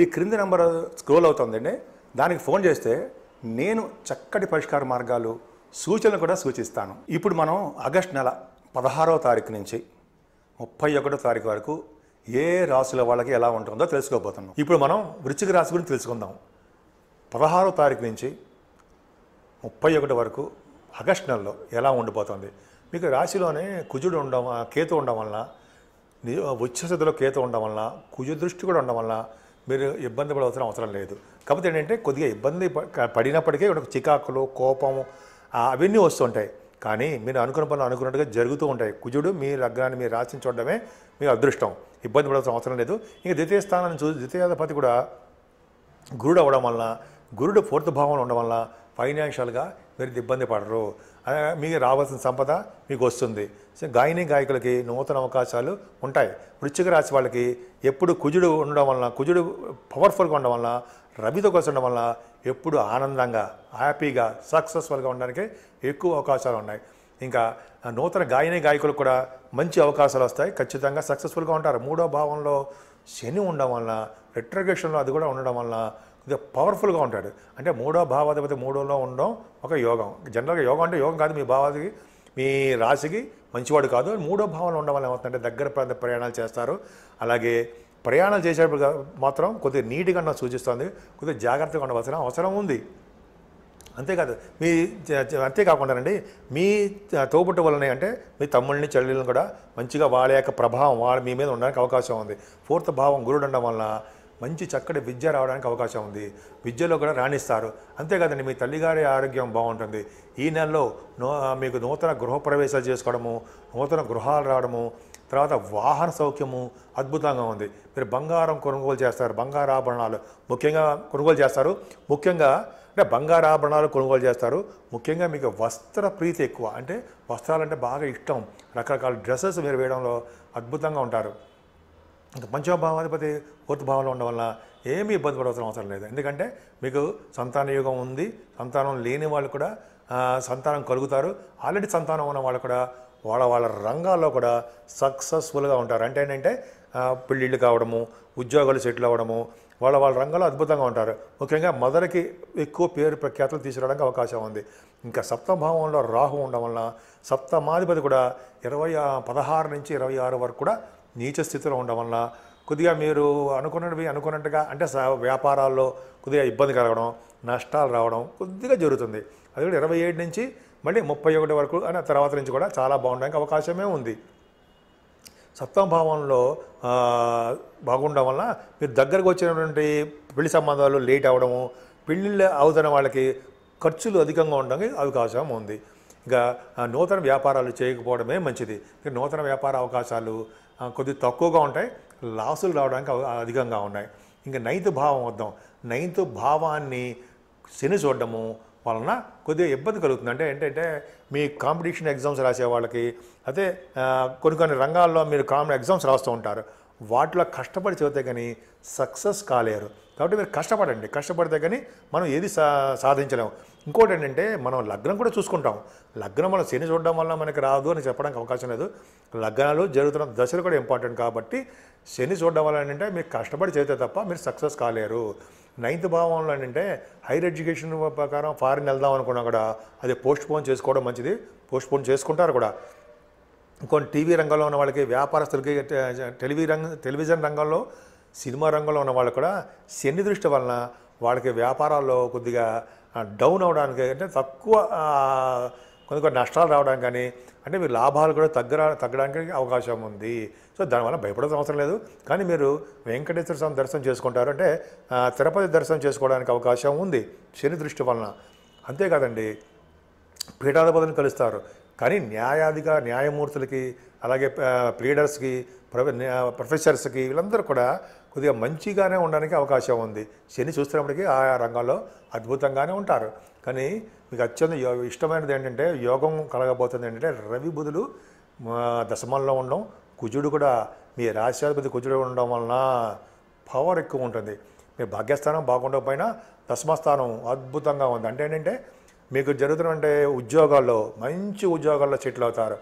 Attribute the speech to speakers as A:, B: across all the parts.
A: ఈ క్రింది number scroll అవుతుందండి దానికి ఫోన్ చేస్తే నేను చక్కటి పరిష్కార మార్గాలు సూచనలు కూడా సూచిస్తాను ఇప్పుడు మనం ఆగస్ట్ నెల పదహారవ తారీఖు నుంచి ముప్పై ఒకటో తారీఖు వరకు ఏ రాశుల వాళ్ళకి ఎలా ఉంటుందో తెలుసుకోబోతున్నాం ఇప్పుడు మనం వృచ్చిక రాశి గురించి తెలుసుకుందాం పదహారో తారీఖు నుంచి ముప్పై ఒకటి వరకు ఆగస్ట్ నెలలో ఎలా ఉండిపోతుంది మీకు రాశిలోనే కుజుడు ఉండడం కేతు ఉండడం వలన వచ్చే స్థితిలో కేతు ఉండడం వలన కుజు దృష్టి కూడా ఉండడం వలన మీరు ఇబ్బంది పడవలసిన అవసరం లేదు కాకపోతే ఏంటంటే కొద్దిగా ఇబ్బంది పడినప్పటికీ చికాకులు కోపము అవన్నీ వస్తుంటాయి కానీ మీరు అనుకున్న పనులు అనుకున్నట్టుగా జరుగుతూ ఉంటాయి కుజుడు మీ లగ్నాన్ని మీరు రాసిన చూడడమే మీ అదృష్టం ఇబ్బంది పడవలసిన అవసరం లేదు ఇంకా ద్వితీయ స్థానాన్ని చూసి ద్వితీయాధిపతి కూడా గురుడు అవ్వడం వలన గురుడు ఫోర్త్ భావన ఉండడం వలన ఫైనాన్షియల్గా మీరు ఇబ్బంది పడరు మీకు రావాల్సిన సంపద మీకు వస్తుంది సో గాయని గాయకులకి నూతన అవకాశాలు ఉంటాయి వృశ్చిక రాశి వాళ్ళకి ఎప్పుడు కుజుడు ఉండడం వలన కుజుడు పవర్ఫుల్గా ఉండడం వలన రవితో కలిసి ఉండడం వలన ఎప్పుడు ఆనందంగా హ్యాపీగా సక్సెస్ఫుల్గా ఉండడానికి ఎక్కువ అవకాశాలు ఉన్నాయి ఇంకా నూతన గాయని గాయకులకు కూడా మంచి అవకాశాలు వస్తాయి ఖచ్చితంగా సక్సెస్ఫుల్గా ఉంటారు మూడో భావంలో శని ఉండడం వలన రిట్రగేషన్లో అది కూడా ఉండడం వలన ఇది పవర్ఫుల్గా ఉంటాడు అంటే మూడో భావాధిపతి మూడోలో ఉండడం ఒక యోగం జనరల్గా యోగం అంటే యోగం కాదు మీ భావాధికి మీ రాశికి మంచివాడు కాదు మూడో భావాలు ఉండడం వల్ల ఏమవుతుందంటే దగ్గర ప్రయాణాలు చేస్తారు అలాగే ప్రయాణాలు చేసేటప్పుడు మాత్రం కొద్దిగా నీట్గా సూచిస్తుంది కొద్దిగా జాగ్రత్తగా ఉండవలసిన అవసరం ఉంది అంతేకాదు మీ అంతేకాకుండానండి మీ తోబుట్టు వల్లనే అంటే మీ తమ్ముళ్ళని చెల్లెళ్ళని కూడా మంచిగా వాళ్ళ యొక్క ప్రభావం వాళ్ళ మీ మీద ఉండడానికి అవకాశం ఉంది ఫోర్త్ భావం గురుడు ఉండడం వల్ల మంచి చక్కటి విద్య రావడానికి అవకాశం ఉంది విద్యలో కూడా రాణిస్తారు అంతేకాదండి మీ తల్లిగారి ఆరోగ్యం బాగుంటుంది ఈ నెలలో నూ మీకు నూతన గృహప్రవేశాలు చేసుకోవడము నూతన గృహాలు రావడము తర్వాత వాహన సౌఖ్యము అద్భుతంగా ఉంది మీరు బంగారం కొనుగోలు చేస్తారు బంగారు ఆభరణాలు ముఖ్యంగా కొనుగోలు చేస్తారు ముఖ్యంగా అంటే బంగారు ఆభరణాలు కొనుగోలు చేస్తారు ముఖ్యంగా మీకు వస్త్ర ప్రీతి ఎక్కువ అంటే వస్త్రాలంటే బాగా ఇష్టం రకరకాల డ్రెస్సెస్ మీరు వేయడంలో అద్భుతంగా ఉంటారు ఇంకా పంచభావాధిపతి పూర్తి భావంలో ఉండడం వల్ల ఏమీ ఇబ్బంది పడవలసిన అవసరం లేదు ఎందుకంటే మీకు సంతాన యుగం ఉంది సంతానం లేని వాళ్ళు కూడా సంతానం కలుగుతారు ఆల్రెడీ సంతానం ఉన్న వాళ్ళు కూడా వాళ్ళ వాళ్ళ రంగాల్లో కూడా సక్సెస్ఫుల్గా ఉంటారు అంటే ఏంటంటే పెళ్ళిళ్ళు కావడము ఉద్యోగాలు సెటిల్ అవ్వడము వాళ్ళ వాళ్ళ రంగంలో అద్భుతంగా ఉంటారు ముఖ్యంగా మదర్కి ఎక్కువ పేరు ప్రఖ్యాతులు తీసుకురావడానికి అవకాశం ఉంది ఇంకా సప్తభావంలో రాహు ఉండడం వలన సప్తమాధిపతి కూడా ఇరవై పదహారు నుంచి ఇరవై ఆరు వరకు కూడా నీచ స్థితిలో ఉండడం వల్ల కొద్దిగా మీరు అనుకున్నవి అనుకున్నట్టుగా అంటే వ్యాపారాల్లో కొద్దిగా ఇబ్బంది కలగడం నష్టాలు రావడం కొద్దిగా జరుగుతుంది అది కూడా ఇరవై ఏడు నుంచి మళ్ళీ ముప్పై ఒకటి వరకు అనే తర్వాత నుంచి కూడా చాలా బాగుండడానికి అవకాశమే ఉంది సప్తమ భావంలో బాగుండడం వల్ల మీరు దగ్గరకు వచ్చినటువంటి పెళ్లి సంబంధాలు లేట్ అవ్వడము పెళ్ళిళ్ళు అవుతున్న వాళ్ళకి ఖర్చులు అధికంగా ఉండడానికి అవకాశం ఉంది ఇక నూతన వ్యాపారాలు చేయకపోవడమే మంచిది నూతన వ్యాపార అవకాశాలు కొద్ది తక్కువగా ఉంటాయి లాసులు రావడానికి అధికంగా ఉన్నాయి ఇంకా నైన్త్ భావం వద్దాం నైన్త్ భావాన్ని శని చూడడము వలన కొద్దిగా ఇబ్బంది కలుగుతుంది అంటే ఏంటంటే మీ కాంపిటీషన్ ఎగ్జామ్స్ రాసే వాళ్ళకి అయితే కొన్ని కొన్ని రంగాల్లో మీరు కామన్ ఎగ్జామ్స్ రాస్తూ ఉంటారు వాటిలో కష్టపడి చదివితే కానీ సక్సెస్ కాలేరు కాబట్టి మీరు కష్టపడండి కష్టపడితే కానీ మనం ఏది సా సాధించలేము ఇంకోటి ఏంటంటే మనం లగ్నం కూడా చూసుకుంటాం లగ్నం మనం శని చూడడం వల్ల మనకి రాదు అని చెప్పడానికి అవకాశం లేదు లగ్నాలు జరుగుతున్న దశలు కూడా ఇంపార్టెంట్ కాబట్టి శని చూడడం వల్ల ఏంటంటే మీరు కష్టపడి చేస్తే తప్ప మీరు సక్సెస్ కాలేరు నైన్త్ భావంలో ఏంటంటే హైయర్ ఎడ్యుకేషన్ ప్రకారం ఫారిన్ వెళ్దాం అనుకున్నా కూడా అది పోస్ట్ పోన్ చేసుకోవడం మంచిది పోస్ట్ పోన్ చేసుకుంటారు కూడా ఇంకొన్ని టీవీ రంగంలో ఉన్న వాళ్ళకి వ్యాపారస్తులకి టెలివి రంగ టెలివిజన్ రంగంలో సినిమా రంగంలో ఉన్న వాళ్ళు కూడా శని దృష్టి వలన వాళ్ళకి వ్యాపారాల్లో కొద్దిగా డౌన్ అవడానికి అంటే తక్కువ కొన్ని కొన్ని నష్టాలు రావడానికి కానీ అంటే మీరు లాభాలు కూడా తగ్గ తగ్గడానికి అవకాశం ఉంది సో దానివల్ల భయపడాల్సిన అవసరం లేదు కానీ మీరు వెంకటేశ్వర స్వామి దర్శనం చేసుకుంటారు అంటే తిరుపతి దర్శనం చేసుకోవడానికి అవకాశం ఉంది శని దృష్టి వలన అంతేకాదండి పీఠాధిపతిని కలుస్తారు కానీ న్యాయాధిగా న్యాయమూర్తులకి అలాగే ప్లీడర్స్కి ప్రొఫెసర్స్కి వీళ్ళందరూ కూడా కొద్దిగా మంచిగానే ఉండడానికి అవకాశం ఉంది శని చూస్తున్నప్పటికీ ఆయా రంగాల్లో అద్భుతంగానే ఉంటారు కానీ మీకు అత్యంత ఇష్టమైనది ఏంటంటే యోగం కలగబోతుంది ఏంటంటే రవి బుధులు దశమంలో ఉండడం కుజుడు కూడా మీ రాశ్యాధిపతి కుజుడు ఉండడం వలన పవర్ ఎక్కువ ఉంటుంది మీ భాగ్యస్థానం బాగుండకపోయినా దశమస్థానం అద్భుతంగా ఉంది అంటే ఏంటంటే మీకు జరుగుతున్నటువంటి ఉద్యోగాల్లో మంచి ఉద్యోగాల్లో సెటిల్ అవుతారు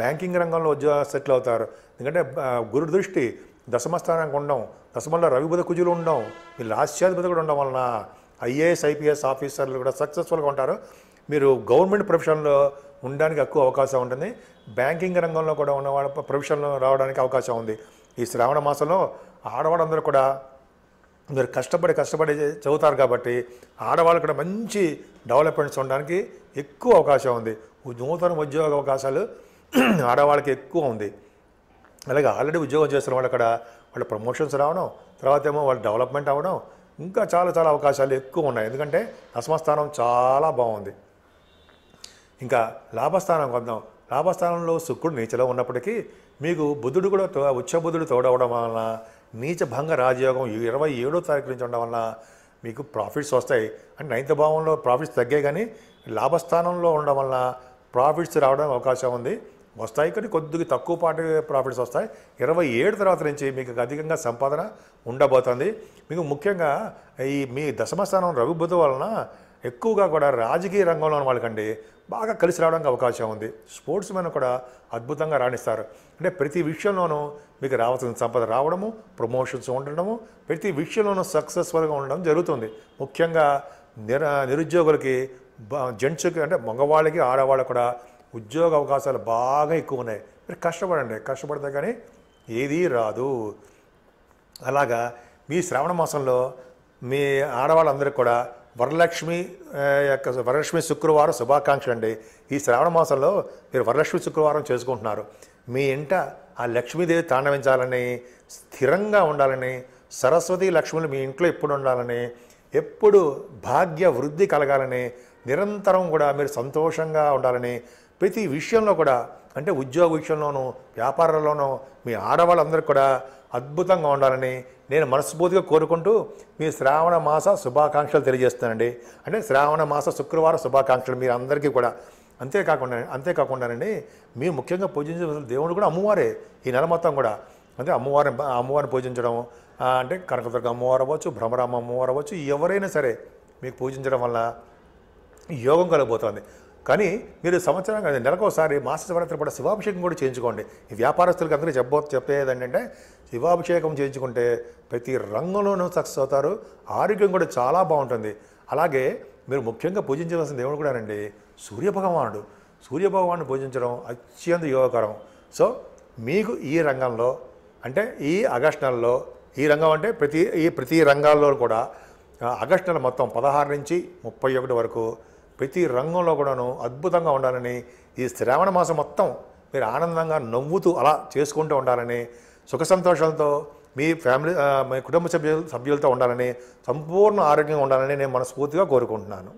A: బ్యాంకింగ్ రంగంలో ఉద్యోగ సెటిల్ అవుతారు ఎందుకంటే గురు దృష్టి దశమస్థానానికి ఉండడం దశమంలో రవిబుధ కుజులు ఉండడం మీరు రాష్ట్రాధిపతి కూడా ఉండడం వలన ఐఏఎస్ ఐపీఎస్ ఆఫీసర్లు కూడా సక్సెస్ఫుల్గా ఉంటారు మీరు గవర్నమెంట్ ప్రొఫెషన్లో ఉండడానికి ఎక్కువ అవకాశం ఉంటుంది బ్యాంకింగ్ రంగంలో కూడా ఉన్నవాళ్ళ ప్రొఫెషన్లో రావడానికి అవకాశం ఉంది ఈ శ్రావణ మాసంలో ఆడవాళ్ళందరూ కూడా మీరు కష్టపడి కష్టపడి చదువుతారు కాబట్టి ఆడవాళ్ళు కూడా మంచి డెవలప్మెంట్స్ ఉండడానికి ఎక్కువ అవకాశం ఉంది నూతన ఉద్యోగ అవకాశాలు ఆడవాళ్ళకి ఎక్కువ ఉంది అలాగే ఆల్రెడీ ఉద్యోగం చేస్తున్న వాళ్ళు అక్కడ వాళ్ళ ప్రమోషన్స్ రావడం తర్వాత ఏమో వాళ్ళ డెవలప్మెంట్ అవ్వడం ఇంకా చాలా చాలా అవకాశాలు ఎక్కువ ఉన్నాయి ఎందుకంటే అసమస్థానం చాలా బాగుంది ఇంకా లాభస్థానం కొందాం లాభస్థానంలో శుక్రుడు నీచలో ఉన్నప్పటికీ మీకు బుద్ధుడు కూడా ఉచ్చబుద్ధుడు తోడవడం వలన నీచభంగ రాజయోగం ఇరవై ఏడో తారీఖు నుంచి ఉండడం వల్ల మీకు ప్రాఫిట్స్ వస్తాయి అంటే నైన్త్ భావంలో ప్రాఫిట్స్ తగ్గాయి కానీ లాభస్థానంలో ఉండడం వల్ల ప్రాఫిట్స్ రావడానికి అవకాశం ఉంది వస్తాయి కానీ కొద్దిగా తక్కువ పాటు ప్రాఫిట్స్ వస్తాయి ఇరవై ఏడు తర్వాత నుంచి మీకు అధికంగా సంపాదన ఉండబోతుంది మీకు ముఖ్యంగా ఈ మీ దశమ స్థానం రఘుబుధ వలన ఎక్కువగా కూడా రాజకీయ రంగంలో ఉన్న వాళ్ళకండి బాగా కలిసి రావడానికి అవకాశం ఉంది స్పోర్ట్స్ మెన్ కూడా అద్భుతంగా రాణిస్తారు అంటే ప్రతి విషయంలోనూ మీకు రావాల్సిన సంపద రావడము ప్రమోషన్స్ ఉండడము ప్రతి విషయంలోనూ సక్సెస్ఫుల్గా ఉండడం జరుగుతుంది ముఖ్యంగా నిర నిరుద్యోగులకి జెంట్స్కి అంటే మగవాళ్ళకి ఆడవాళ్ళకి కూడా ఉద్యోగ అవకాశాలు బాగా ఎక్కువ ఉన్నాయి మీరు కష్టపడండి కష్టపడితే కానీ ఏదీ రాదు అలాగా మీ శ్రావణ మాసంలో మీ ఆడవాళ్ళందరికీ కూడా వరలక్ష్మి యొక్క వరలక్ష్మి శుక్రవారం శుభాకాంక్షలు అండి ఈ శ్రావణ మాసంలో మీరు వరలక్ష్మి శుక్రవారం చేసుకుంటున్నారు మీ ఇంట ఆ లక్ష్మీదేవి తాండవించాలని స్థిరంగా ఉండాలని సరస్వతి లక్ష్ములు మీ ఇంట్లో ఎప్పుడు ఉండాలని ఎప్పుడు భాగ్య వృద్ధి కలగాలని నిరంతరం కూడా మీరు సంతోషంగా ఉండాలని ప్రతి విషయంలో కూడా అంటే ఉద్యోగ విషయంలోనూ వ్యాపారంలోనూ మీ ఆడవాళ్ళందరూ కూడా అద్భుతంగా ఉండాలని నేను మనస్ఫూర్తిగా కోరుకుంటూ మీ శ్రావణ మాస శుభాకాంక్షలు తెలియజేస్తానండి అంటే శ్రావణ మాస శుక్రవారం శుభాకాంక్షలు మీరు అందరికీ కూడా అంతేకాకుండా అంతేకాకుండానండి మీరు ముఖ్యంగా పూజించే దేవుడు కూడా అమ్మవారే ఈ నెల మొత్తం కూడా అంటే అమ్మవారిని అమ్మవారిని పూజించడం అంటే కనకదుర్గ అమ్మవారు అవ్వచ్చు భ్రమరామ అమ్మవారు అవ్వచ్చు ఎవరైనా సరే మీకు పూజించడం వల్ల యోగం కలిగిపోతుంది కానీ మీరు సంవత్సరం కాదు నెలకోసారి మాస శివరాత్రి పూట శివాభిషేకం కూడా చేయించుకోండి ఈ వ్యాపారస్తులకు అందరూ చెప్పో చెప్పేది ఏంటంటే శివాభిషేకం చేయించుకుంటే ప్రతి రంగంలోనూ సక్సెస్ అవుతారు ఆరోగ్యం కూడా చాలా బాగుంటుంది అలాగే మీరు ముఖ్యంగా పూజించవలసిన దేవుడు కూడా అండి సూర్యభగవానుడు సూర్యభగవాను పూజించడం అత్యంత యోగకరం సో మీకు ఈ రంగంలో అంటే ఈ ఆగస్ట్ నెలలో ఈ రంగం అంటే ప్రతి ఈ ప్రతి రంగాల్లో కూడా ఆగస్ట్ నెల మొత్తం పదహారు నుంచి ముప్పై ఒకటి వరకు ప్రతి రంగంలో కూడాను అద్భుతంగా ఉండాలని ఈ శ్రావణ మాసం మొత్తం మీరు ఆనందంగా నవ్వుతూ అలా చేసుకుంటూ ఉండాలని సుఖ సంతోషాలతో మీ ఫ్యామిలీ మీ కుటుంబ సభ్యులు సభ్యులతో ఉండాలని సంపూర్ణ ఆరోగ్యంగా ఉండాలని నేను మనస్ఫూర్తిగా కోరుకుంటున్నాను